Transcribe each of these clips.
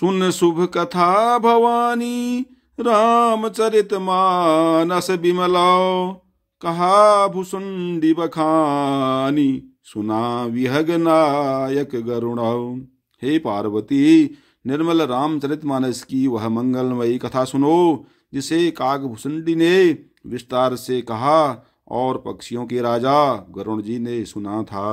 सुन शुभ कथा भवानी रामचरित मानस बिमलाओ कहा भूसुंडी बखानी सुना विहग नायक गरुणाओ हे पार्वती निर्मल रामचरित मानस की वह मंगलमयी कथा सुनो जिसे काकभूसुंडी ने विस्तार से कहा और पक्षियों के राजा गरुण जी ने सुना था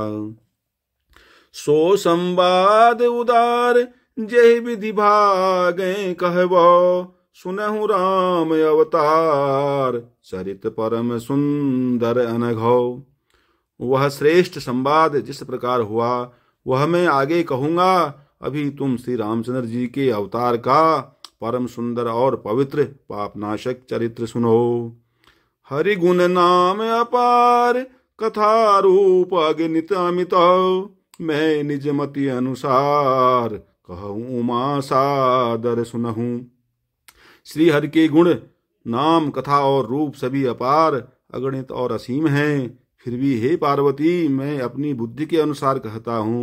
सो संवाद उदार जय विधि भागे कहबो सुनहु राम अवतार चरित परम सुंदर अनघो वह श्रेष्ठ संवाद जिस प्रकार हुआ वह मैं आगे कहूंगा अभी तुम श्री रामचंद्र जी के अवतार का परम सुंदर और पवित्र पापनाशक चरित्र सुनो हरि गुण नाम अपार कथा रूप अग्नित अमित मैं निज मति अनुसार कहूँ उमा सादर श्री श्रीहर के गुण नाम कथा और रूप सभी अपार अगणित और असीम हैं फिर भी हे पार्वती मैं अपनी बुद्धि के अनुसार कहता हूँ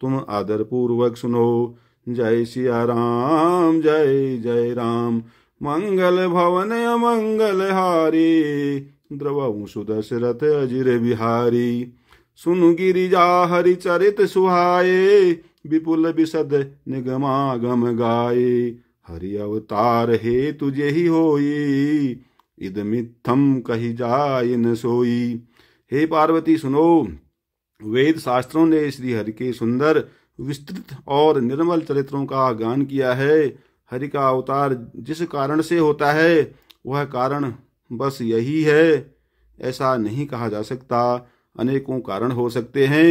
तुम आदर पूर्वक सुनो जय सिया राम जय जय राम मंगल भवन अमंगल हारी द्रव सुदशरथ अजिर बिहारी सुन गिरिजा हरि चरित सुहाये विपुल विशद निगमागम गाये हरि अवतार हे तुझे ही होई इद मिथम कही जाय न सोई हे पार्वती सुनो वेद शास्त्रों ने श्री हरि के सुंदर विस्तृत और निर्मल चरित्रों का गान किया है हरि का अवतार जिस कारण से होता है वह कारण बस यही है ऐसा नहीं कहा जा सकता अनेकों कारण हो सकते हैं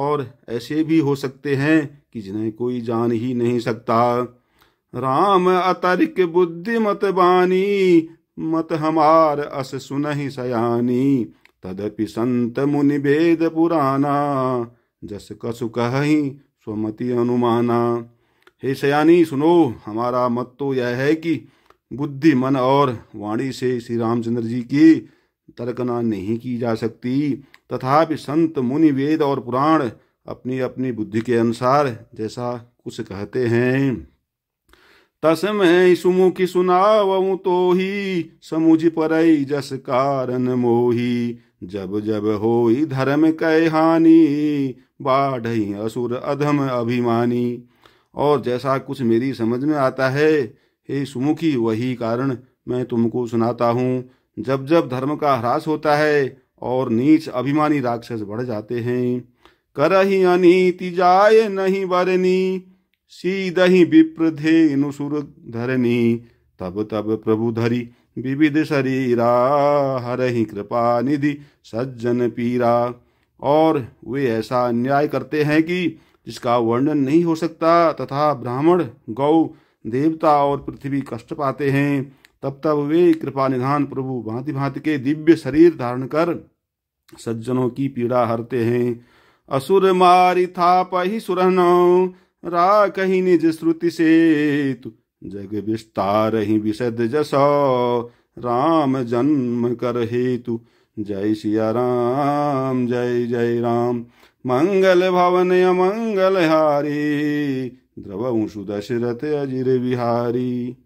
और ऐसे भी हो सकते हैं कि जिन्हें कोई जान ही नहीं सकता राम अतरिक बुद्धि मत बानी मत हमार अस ही सयानी तदपि संत मुनि भेद पुराना जस कसु कहि स्वमति अनुमाना हे सयानी सुनो हमारा मत तो यह है कि बुद्धि मन और वाणी से श्री रामचंद्र जी की तर्कना नहीं की जा सकती तथापि संत मुनि वेद और पुराण अपनी अपनी बुद्धि के अनुसार जैसा कुछ कहते हैं तस्मय सुमुखी सुना तो ही समुझ पर जस कारण मोही जब जब हो धर्म कह हानि बाढ़ असुर अधम अभिमानी और जैसा कुछ मेरी समझ में आता है हे सुमुखी वही कारण मैं तुमको सुनाता हूँ जब जब धर्म का ह्रास होता है और नीच अभिमानी राक्षस बढ़ जाते हैं कर ही अनिति जाय नहीं बरनी सीदही विप्रधे नुसुर धरनी तब तब प्रभु धरी विविध शरीरा हर ही कृपा निधि सज्जन पीरा और वे ऐसा अन्याय करते हैं कि जिसका वर्णन नहीं हो सकता तथा ब्राह्मण गौ देवता और पृथ्वी कष्ट पाते हैं तब तब वे कृपा निधान प्रभु भांति भांति के दिव्य शरीर धारण कर सज्जनों की पीड़ा हरते हैं असुर मारी था पही सुरहन रा कही निज श्रुति से तु जग विस्तार ही विशद जसो राम जन्म कर हेतु जय सिया राम जय जय राम मंगल भवन अमंगल हारी द्रव दशरथ अजिर बिहारी